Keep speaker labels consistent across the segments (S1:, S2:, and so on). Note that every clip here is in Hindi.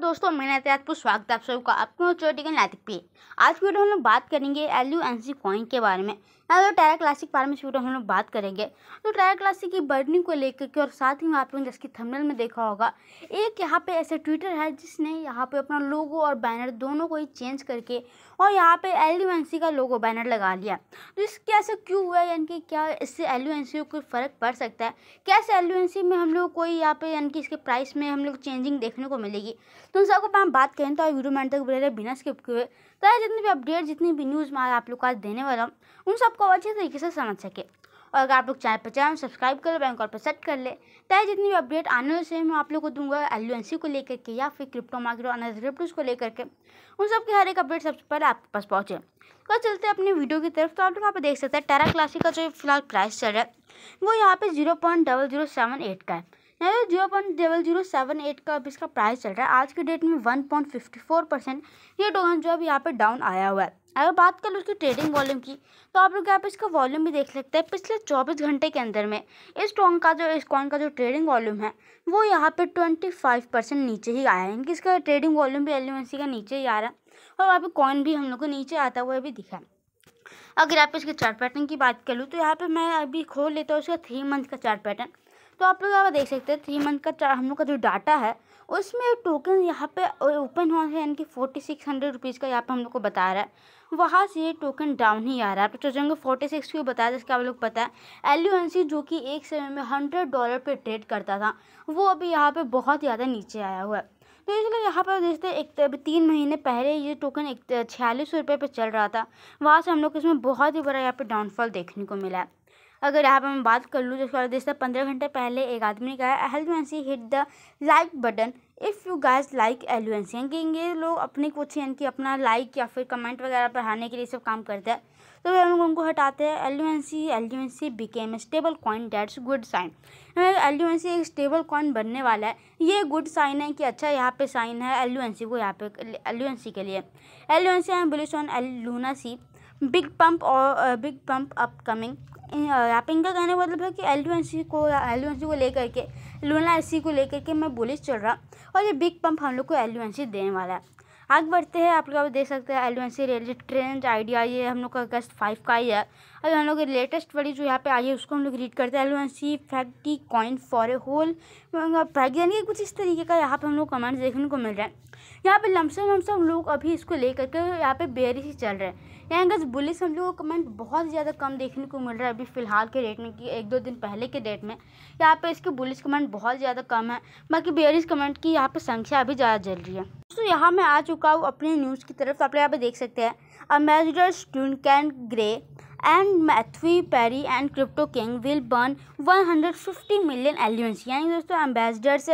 S1: दोस्तों मैं नतियातपुर स्वागत आप सबका आपके चोटी के नैतिक पे आज वीडियो हम लोग बात करेंगे L U N C coin के बारे में तो टायर क्लासिक बारे में शुरू हम लोग बात करेंगे तो टायर क्लासिक की बर्डनिंग को लेकर के और साथ ही आप लोगों ने इसकी थंबनेल में देखा होगा एक यहाँ पे ऐसे ट्विटर है जिसने यहाँ पे अपना लोगो और बैनर दोनों को ही चेंज करके और यहाँ पे एलिवेंसी का लोगो बैनर लगा लिया तो इसके क्यों हुआ यानी कि क्या इससे एलिवेंसी को कोई फ़र्क पड़ सकता है कैसे इस में हम लोग कोई यहाँ पे यानी कि इसके प्राइस में हम लोग चेंजिंग देखने को मिलेगी तो उन सबको हम बात करें तो वीडियो में तक बोले बिना स्किप किए तो यार जितनी भी अपडेट जितनी भी न्यूज़ मैं आप लोग को आज देने वाला हूँ उन सबको अच्छे तरीके से समझ सके और अगर आप लोग चैनल पर चैनल सब्सक्राइब कर लो बैंक और पर सेट कर ले तो जितनी भी अपडेट आने वाले से मैं आप लोग को दूंगा एल को लेकर के या फिर क्रिप्टो मार्केट और क्रिप्टोज को लेकर के उन सब की हर एक अपडेट सबसे पहले आपके पास पहुँचे तो चलते हैं अपनी वीडियो की तरफ तो आप लोग यहाँ पर देख सकते हैं टेरा क्लासिक का जो फिलहाल प्राइस चल रहा है वो यहाँ पर zero point double zero seven eight का है यहाँ zero point double zero seven eight का अब इसका प्राइस चल रहा है आज के डेट में one point fifty four percent ये टोकन जो अब यहाँ पर डाउन आया हुआ है अगर बात कर लो उसकी ट्रेडिंग वॉल्यूम की तो आप लोग यहाँ पे इसका वॉल्यूम भी देख सकते हैं पिछले चौबीस घंटे के अंदर में इस टोकन का जो इस कॉइन का जो ट्रेडिंग वॉल्यूम है वो यहाँ पर ट्वेंटी फाइव परसेंट नीचे ही आया है इनकी इसका ट्रेडिंग वॉल्यूम भी एलिमेंसी का नीचे ही आ रहा है और वहाँ पर कॉइन भी हम लोग को नीचे आता हुआ भी दिखा है अगर आप इसके चार्ट पैटर्न की बात कर लूँ तो यहाँ पे मैं अभी खोल लेता हूँ उसका थ्री मंथ का चार्ट पैटर्न तो आप लोग यहाँ देख सकते हैं थ्री मंथ का हम लोग का जो डाटा है उसमें टोकन यहाँ पे ओपन हुआ है यानी कि फोर्टी सिक्स हंड्रेड रुपीज़ का यहाँ पे हम लोग को बता रहा है वहाँ से ये टोकन डाउन ही आ रहा है आप सोचेंगे फोर्टी सिक्स क्यों बताया जिसका आप लोग पता है एल जो कि एक समय में हंड्रेड डॉलर पर ट्रेड करता था वो अभी यहाँ पर बहुत ज़्यादा नीचे आया हुआ है तो इसलिए यहाँ पर हैं एक अभी तीन महीने पहले ये टोकन एक छियालीस सौ रुपये पर चल रहा था वहाँ से हम लोग को इसमें बहुत ही बड़ा यहाँ पर डाउनफॉल देखने को मिला है अगर यहाँ पर मैं बात कर लूँ बाद जैसे पंद्रह घंटे पहले एक आदमी ने कहा see hit the like button if you guess like see यानी कि ये लोग अपने कुछ यानी कि अपना लाइक या फिर कमेंट वगैरह पढ़ाने के लिए सब काम करते हैं तो वे लोग उनको हटाते हैं एलुएंसी एलुएंसी became stable coin that's good sign see एक स्टेबल कॉइन बनने वाला है ये गुड साइन है कि अच्छा यहाँ पे साइन है एलुएंसी को यहाँ पे सी के लिए एलुएंसी I am bullish on Luna see big pump और बिग पम्प अपकमिंग रैपिंग का कहने का मतलब है कि एल यू एन सी को एल यू एन सी को लेकर के लूना एस सी को लेकर के मैं बुलिस चल रहा और ये बिग पम्प हम लोग को एल यू एन सी देने वाला है आगे बढ़ते हैं आप लोग आप देख सकते हैं L U N C railway train idea ये हम लोग का अगस्त फाइव का ही है अब हम लोग लेटेस्ट वाली जो यहाँ पे आई है उसको हम लोग रीड करते हैं एलोन सी फैक्टी coin for a whole prize यानी कि कुछ इस तरीके का यहाँ पे हम लोग कमेंट्स देखने को मिल रहा है यहाँ पे लमसम लमसम लोग अभी इसको लेकर के यहाँ पे बेरी ही चल रहे हैं यहाँ गज बुलिस हम लोग को कमेंट बहुत ज़्यादा कम देखने को मिल रहा है अभी फिलहाल के डेट में कि एक दो दिन पहले के डेट में यहाँ पे इसके बुलिस कमेंट बहुत ज़्यादा कम है बाकी बेरिस कमेंट की यहाँ पे संख्या अभी ज़्यादा चल रही है दोस्तों यहाँ मैं आ चुका हूँ अपनी न्यूज़ की तरफ तो आप यहाँ पे देख सकते हैं अम्बेसडर स्टून कैन ग्रे and Matthew Perry and crypto king will burn one hundred fifty million aliens यानी दोस्तों एम्बेसडर्स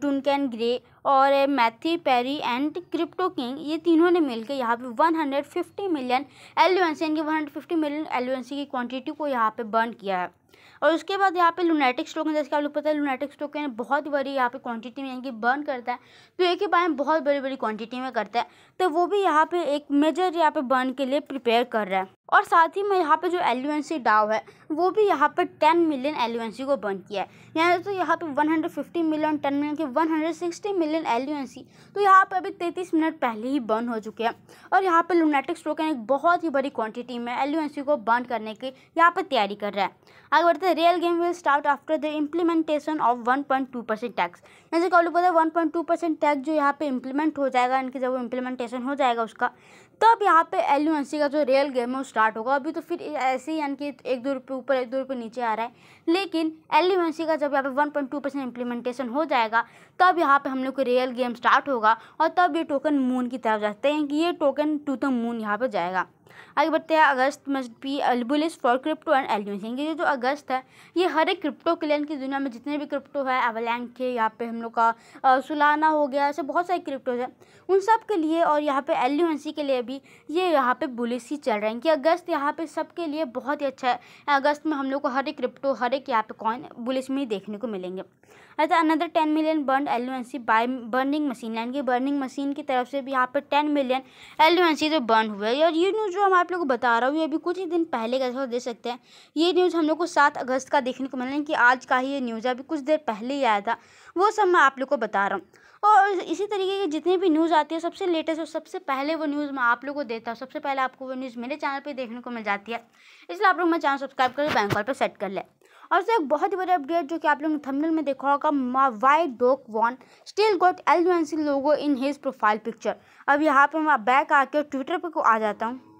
S1: डुनकैन ग्रे और मैथी पेरी एंड क्रिप्टो किंग ये तीनों ने मिलकर यहाँ पे 150 मिलियन एलुएंसी यानी कि वन मिलियन एलुएंसी की क्वांटिटी को यहाँ पे बर्न किया है और उसके बाद यहाँ पे लुनेटिक टोकन जैसे आप लोग पता है लुनेटिक टोकन बहुत बड़ी यहाँ पे क्वांटिटी में यानी कि बर्न करता है तो एक ही बारे में बहुत बड़ी बड़ी क्वांटिटी में करता है तो वो भी यहाँ पे एक मेजर यहाँ पे बर्न के लिए प्रिपेयर कर रहा है और साथ ही में यहाँ पे जो एलुएंसी डाव है वो भी यहाँ पे टेन मिलियन एलुएंसी को बर्न किया है यानी तो यहाँ पे फिफ्टी मिलियन टेन मिलियन के सिक्सटी मिलियन एलन एलियंसी तो यहाँ पर अभी तैंतीस मिनट पहले ही बर्न हो चुके हैं और यहाँ पर लुनेटिक स्ट्रोकन एक बहुत ही बड़ी क्वांटिटी में एलियंसी को बर्न करने की यहाँ पर तैयारी कर रहा है आगे बढ़ते हैं real game will start after the implementation of one point two percent tax जैसे कॉल पता है one point two percent tax जो यहाँ पे इम्प्लीमेंट हो जाएगा इनके जब वो इम्प्लीमेंटेशन हो जाएगा उसका तब यहाँ पे एलियंसी का जो रियल गेम है वो स्टार्ट होगा अभी तो फिर ऐसे ही यानी कि एक दो रुपये ऊपर एक दो रुपये नीचे आ रहा है लेकिन एलियंसी का जब यहाँ पे one point two percent implementation हो जाएगा तब यहाँ पे हम लोग को रियल गेम स्टार्ट होगा और तब ये टोकन मून की तरफ जाते हैं कि ये टोकन टू द मून यहाँ पर जाएगा आगे बढ़ते हैं August must be a bullish for crypto and एल्यूशन ये जो अगस्त है ये हर एक क्रिप्टो क्लियन की दुनिया में जितने भी क्रिप्टो है एवलैंक के यहाँ पे हम लोग का सुलाना हो गया ऐसे बहुत सारे क्रिप्टोज हैं उन सब के लिए और यहाँ पे एल्यूएंसी के लिए भी ये यहाँ पे बुलिस ही चल रहे हैं कि अगस्त यहाँ पे सबके लिए बहुत ही अच्छा है अगस्त में हम लोग को हर एक क्रिप्टो हर एक यहाँ पे कॉइन बुलिस में ही देखने को मिलेंगे अच्छा another ten million burn LUNC by burning machine यानी कि बर्निंग मशीन की तरफ से भी यहाँ पे टेन मिलियन एल्यूएंसी जो बर्न हुए और ये न्यूज़ जो हम आप लोग को बता रहा हूँ ये अभी कुछ ही दिन पहले का देख सकते हैं ये न्यूज़ हम लोग को सात अगस्त का देखने को मिला कि आज का ही ये न्यूज़ है अभी कुछ देर पहले ही आया था वो सब मैं आप लोग को बता रहा हूँ और इसी तरीके की जितनी भी न्यूज़ आती है सबसे लेटेस्ट और सबसे पहले वो न्यूज़ मैं आप लोग को देता हूँ सबसे पहले आपको वो न्यूज़ मेरे चैनल पर देखने को मिल जाती है इसलिए आप लोग मैं चैनल सब्सक्राइब करके बैंक कॉल पर सेट कर लें और से एक बहुत ही बड़ी अपडेट जो कि आप लोगों ने थंबनेल में देखा होगा मा वाई डोक वॉन still got L logo in his profile picture अब यहाँ पर मैं बैक आके ट्विटर पर को आ जाता हूँ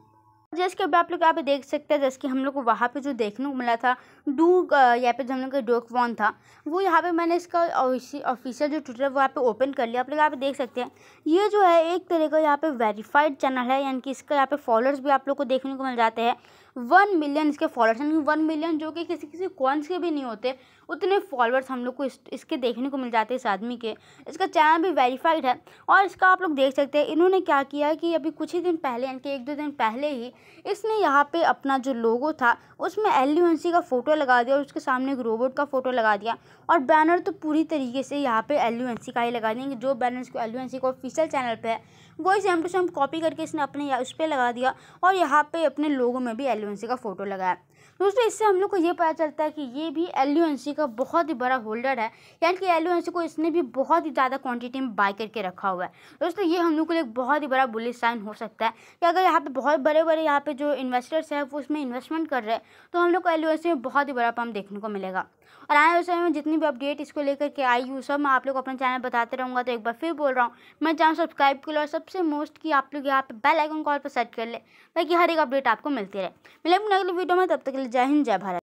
S1: जैसे कि अभी आप लोग यहाँ पे देख सकते हैं जैसे कि हम लोग को वहाँ पे जो देखने को मिला था डू यहाँ पे जो हम लोग का डोक वॉन था वो यहाँ पे मैंने इसका ऑफिशियल जो ट्विटर वो यहाँ पे ओपन कर लिया आप लोग यहाँ पे देख सकते हैं ये जो है एक तरह का यहाँ पे वेरीफाइड चैनल है यानी कि इसका यहाँ पे फॉलोअर्स भी आप लोग को देखने को मिल जाते हैं वन मिलियन इसके फॉलोअर्स यानी वन मिलियन जो कि किसी किसी कॉन्स के भी नहीं होते उतने फॉलोअर्स हम लोग को इस, इसके देखने को मिल जाते हैं इस आदमी के इसका चैनल भी वेरीफाइड है और इसका आप लोग देख सकते हैं इन्होंने क्या किया कि अभी कुछ ही दिन पहले यानी कि एक दो दिन पहले ही इसने यहाँ पर अपना जो लोगो था उसमें एल का फ़ोटो लगा दिया और उसके सामने एक रोबोट का फ़ोटो लगा दिया और बैनर तो पूरी तरीके से यहाँ पे एल का ही लगा देंगे जो बैनर इसको एल का ऑफिशियल चैनल पे है वही सेम टू सेम कॉपी करके इसने अपने उस पर लगा दिया और यहाँ पे अपने लोगों में भी एल का फ़ोटो लगाया दोस्तों इससे हम लोग को ये पता चलता है कि ये भी एल का बहुत ही बड़ा होल्डर है यानी कि एल को इसने भी बहुत ही ज़्यादा क्वान्टिटी में बाई करके रखा हुआ है दोस्तों ये हम लोग के लिए बहुत ही बड़ा बुलिस साइन हो सकता है कि अगर यहाँ पे बहुत बड़े बड़े यहाँ पे जो इन्वेस्टर्स हैं वो उसमें इन्वेस्टमेंट कर रहे हैं तो हम लोग को एल में बहुत ही बड़ा पम्प देखने को मिलेगा और आने वाले समय में जितनी भी अपडेट इसको लेकर के आई हूँ सब मैं आप लोग अपने चैनल बताते रहूँगा तो एक बार फिर बोल रहा हूँ मैं चैनल सब्सक्राइब कर लो और सबसे मोस्ट कि आप लोग यहाँ पे बेल आइकन कॉल पर सेट कर ले ताकि हर एक अपडेट आपको मिलती रहे मिले अपने अगले वीडियो में तब तक के लिए जय हिंद जय भारत